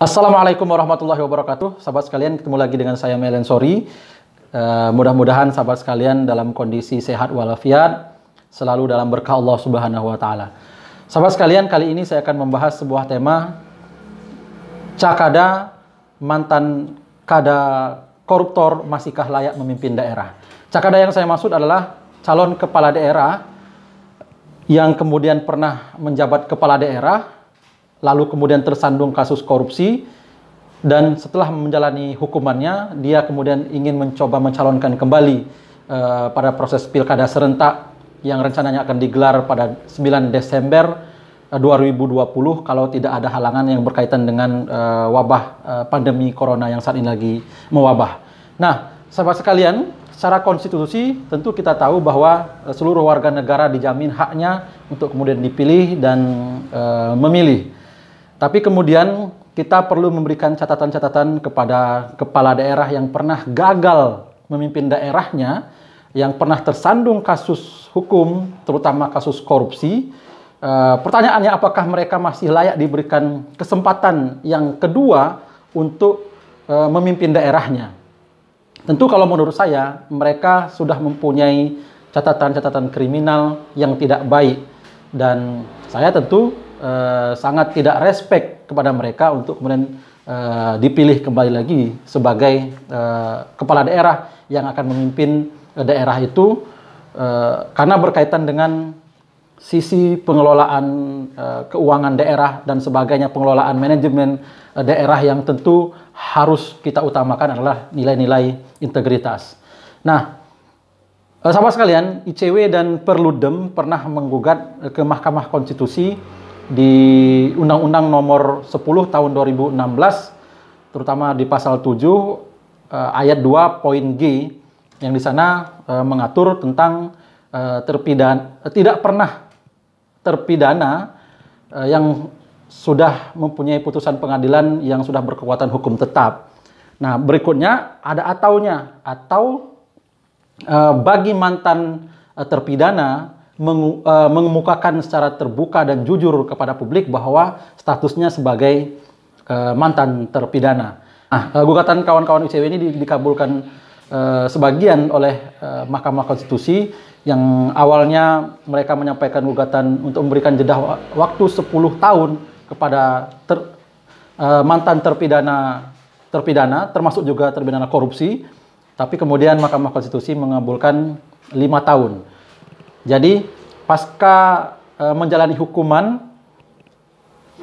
Assalamualaikum warahmatullahi wabarakatuh. Sahabat sekalian, ketemu lagi dengan saya Melen Sori. Uh, mudah-mudahan sahabat sekalian dalam kondisi sehat walafiat, selalu dalam berkah Allah Subhanahu wa taala. Sahabat sekalian, kali ini saya akan membahas sebuah tema Cakada mantan kada koruptor masihkah layak memimpin daerah. Cakada yang saya maksud adalah calon kepala daerah yang kemudian pernah menjabat kepala daerah lalu kemudian tersandung kasus korupsi, dan setelah menjalani hukumannya, dia kemudian ingin mencoba mencalonkan kembali uh, pada proses pilkada serentak yang rencananya akan digelar pada 9 Desember 2020 eh, kalau tidak ada halangan yang berkaitan dengan uh, wabah uh, pandemi corona yang saat ini lagi mewabah. Nah, sahabat sekalian, secara konstitusi tentu kita tahu bahwa seluruh warga negara dijamin haknya untuk kemudian dipilih dan uh, memilih. Tapi kemudian kita perlu memberikan catatan-catatan kepada kepala daerah yang pernah gagal memimpin daerahnya, yang pernah tersandung kasus hukum, terutama kasus korupsi. E, pertanyaannya apakah mereka masih layak diberikan kesempatan yang kedua untuk e, memimpin daerahnya? Tentu kalau menurut saya mereka sudah mempunyai catatan-catatan kriminal yang tidak baik dan saya tentu Eh, sangat tidak respect kepada mereka untuk kemudian eh, dipilih kembali lagi sebagai eh, kepala daerah yang akan memimpin daerah itu karena berkaitan dengan sisi pengelolaan keuangan daerah dan sebagainya pengelolaan manajemen daerah yang tentu harus kita utamakan adalah nilai-nilai integritas. Nah, sama sekalian ICW dan Perludem pernah menggugat ke Mahkamah Konstitusi di Undang-Undang Nomor 10 Tahun 2016 terutama di pasal 7 eh, ayat 2 poin G yang di sana eh, mengatur tentang eh, terpidana eh, tidak pernah terpidana eh, yang sudah mempunyai putusan pengadilan yang sudah berkekuatan hukum tetap. Nah, berikutnya ada ataunya atau eh, bagi mantan eh, terpidana meng, uh, eh, mengemukakan secara terbuka dan jujur kepada publik bahwa statusnya sebagai uh, mantan terpidana. Nah, eh, gugatan kawan-kawan ICW ini di, dikabulkan uh, sebagian oleh uh, Mahkamah Konstitusi yang awalnya mereka menyampaikan gugatan untuk memberikan jeda waktu 10 tahun kepada ter, uh, mantan terpidana terpidana termasuk juga terpidana korupsi tapi kemudian Mahkamah Konstitusi mengabulkan lima tahun. Jadi pasca e, menjalani hukuman,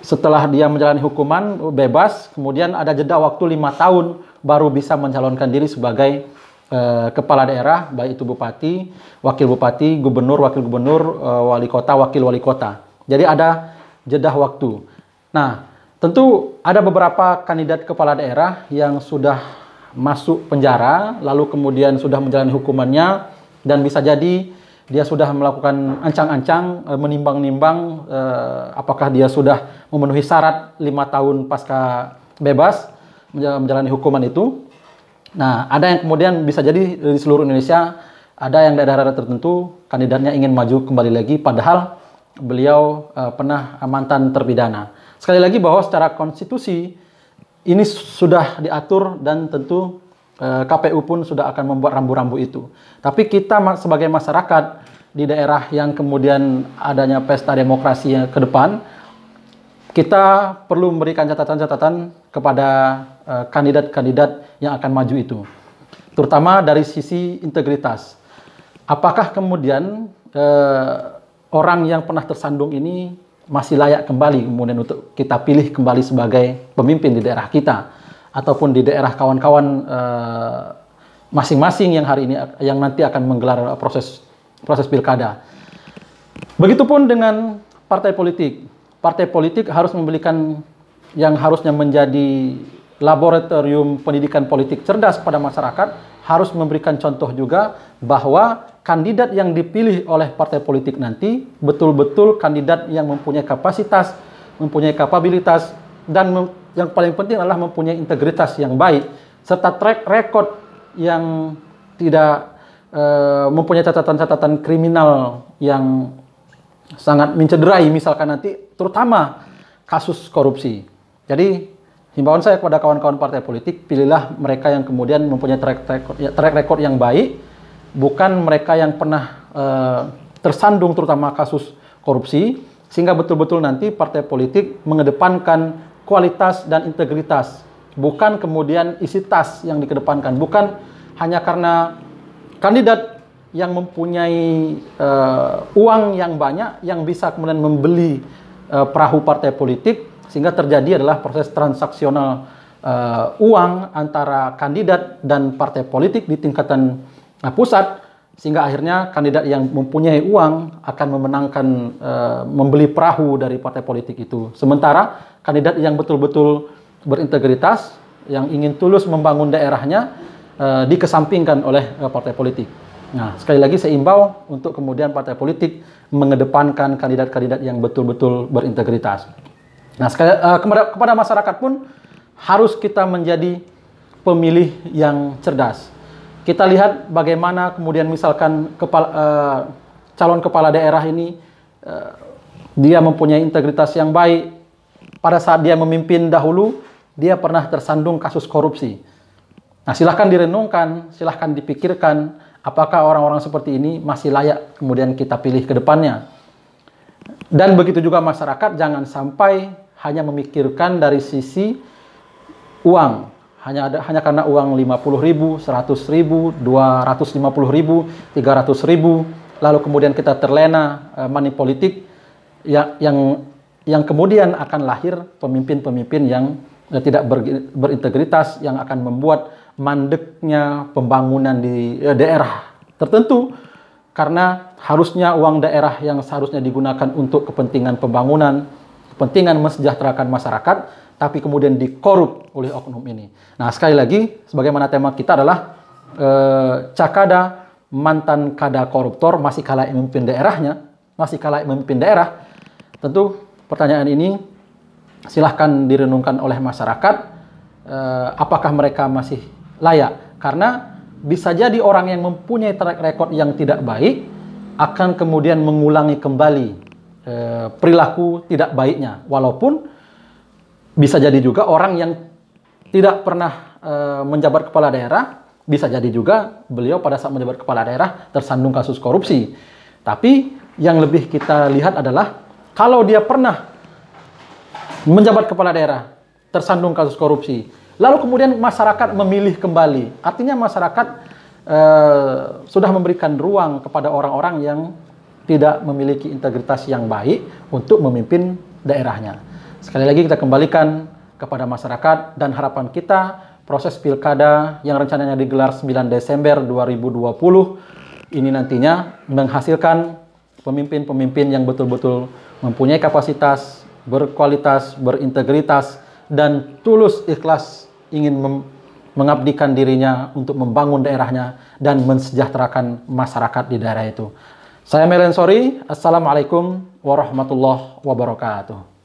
setelah dia menjalani hukuman e, bebas, kemudian ada jeda waktu lima tahun baru bisa mencalonkan diri sebagai e, kepala daerah, baik itu bupati, wakil bupati, gubernur, wakil gubernur, e, wali kota, wakil wali kota. Jadi ada jeda waktu. Nah, tentu ada beberapa kandidat kepala daerah yang sudah masuk penjara, lalu kemudian sudah menjalani hukumannya dan bisa jadi dia sudah melakukan ancang-ancang, eh, menimbang-nimbang eh, apakah dia sudah memenuhi syarat lima tahun pasca bebas menjalani hukuman itu. Nah, ada yang kemudian bisa jadi di seluruh Indonesia ada yang daerah-daerah tertentu kandidatnya ingin maju kembali lagi, padahal beliau eh, pernah mantan terpidana. Sekali lagi bahwa secara konstitusi ini sudah diatur dan tentu Eh, KPU pun sudah akan membuat rambu-rambu itu. Tapi kita sebagai masyarakat di daerah yang kemudian adanya pesta demokrasi yang ke depan, kita perlu memberikan catatan-catatan kepada eh, kandidat-kandidat yang akan maju itu. Terutama dari sisi integritas. Apakah kemudian eh, orang yang pernah tersandung ini masih layak kembali kemudian untuk kita pilih kembali sebagai pemimpin di daerah kita? ataupun di daerah kawan-kawan eh, masing-masing yang hari ini yang nanti akan menggelar proses proses pilkada. Begitupun dengan partai politik. Partai politik harus memberikan yang harusnya menjadi laboratorium pendidikan politik cerdas pada masyarakat harus memberikan contoh juga bahwa kandidat yang dipilih oleh partai politik nanti betul-betul kandidat yang mempunyai kapasitas, mempunyai kapabilitas dan yang paling penting adalah mempunyai integritas yang baik serta track record yang tidak e, mempunyai catatan-catatan kriminal yang sangat mencederai misalkan nanti terutama kasus korupsi. Jadi himbauan saya kepada kawan-kawan partai politik pilihlah mereka yang kemudian mempunyai track record, ya, track record yang baik bukan mereka yang pernah e, tersandung terutama kasus korupsi sehingga betul-betul nanti partai politik mengedepankan kualitas dan integritas, bukan kemudian isi tas yang dikedepankan, bukan hanya karena kandidat yang mempunyai uh, uang yang banyak yang bisa kemudian membeli uh, perahu partai politik sehingga terjadi adalah proses transaksional uh, uang antara kandidat dan partai politik di tingkatan uh, pusat sehingga akhirnya kandidat yang mempunyai uang akan memenangkan uh, membeli perahu dari partai politik itu. Sementara kandidat yang betul-betul berintegritas, yang ingin tulus membangun daerahnya uh, dikesampingkan oleh uh, partai politik. Nah, sekali lagi saya imbau untuk kemudian partai politik mengedepankan kandidat-kandidat yang betul-betul berintegritas. Nah, sekali, uh, kepada, kepada masyarakat pun harus kita menjadi pemilih yang cerdas kita lihat bagaimana kemudian misalkan kepala, uh, calon kepala daerah ini uh, dia mempunyai integritas yang baik. Pada saat dia memimpin dahulu, dia pernah tersandung kasus korupsi. Nah, silahkan direnungkan, silahkan dipikirkan apakah orang-orang seperti ini masih layak kemudian kita pilih ke depannya. Dan begitu juga masyarakat jangan sampai hanya memikirkan dari sisi uang hanya ada hanya karena uang 50 ribu, 100 ribu, 250 ribu, 300 ribu, lalu kemudian kita terlena eh, money politik yang yang yang kemudian akan lahir pemimpin-pemimpin yang eh, tidak ber, berintegritas yang akan membuat mandeknya pembangunan di eh, daerah tertentu karena harusnya uang daerah yang seharusnya digunakan untuk kepentingan pembangunan kepentingan mensejahterakan masyarakat, tapi kemudian dikorup oleh oknum ini. Nah, sekali lagi, sebagaimana tema kita adalah eh, Cakada, mantan kada koruptor, masih kalah memimpin daerahnya, masih kalah memimpin daerah. Tentu pertanyaan ini silahkan direnungkan oleh masyarakat, eh, apakah mereka masih layak? Karena bisa jadi orang yang mempunyai track record yang tidak baik, akan kemudian mengulangi kembali Eh, perilaku tidak baiknya. Walaupun bisa jadi juga orang yang tidak pernah e, menjabat kepala daerah, bisa jadi juga beliau pada saat menjabat kepala daerah tersandung kasus korupsi. Tapi yang lebih kita lihat adalah kalau dia pernah menjabat kepala daerah tersandung kasus korupsi, lalu kemudian masyarakat memilih kembali, artinya masyarakat e, sudah memberikan ruang kepada orang-orang yang tidak memiliki integritas yang baik untuk memimpin daerahnya. Sekali lagi kita kembalikan kepada masyarakat dan harapan kita proses pilkada yang rencananya digelar 9 Desember 2020 ini nantinya menghasilkan pemimpin-pemimpin yang betul-betul mempunyai kapasitas, berkualitas, berintegritas, dan tulus ikhlas ingin mengabdikan dirinya untuk membangun daerahnya dan mensejahterakan masyarakat di daerah itu. Saya Melen Sori, Assalamualaikum warahmatullahi wabarakatuh.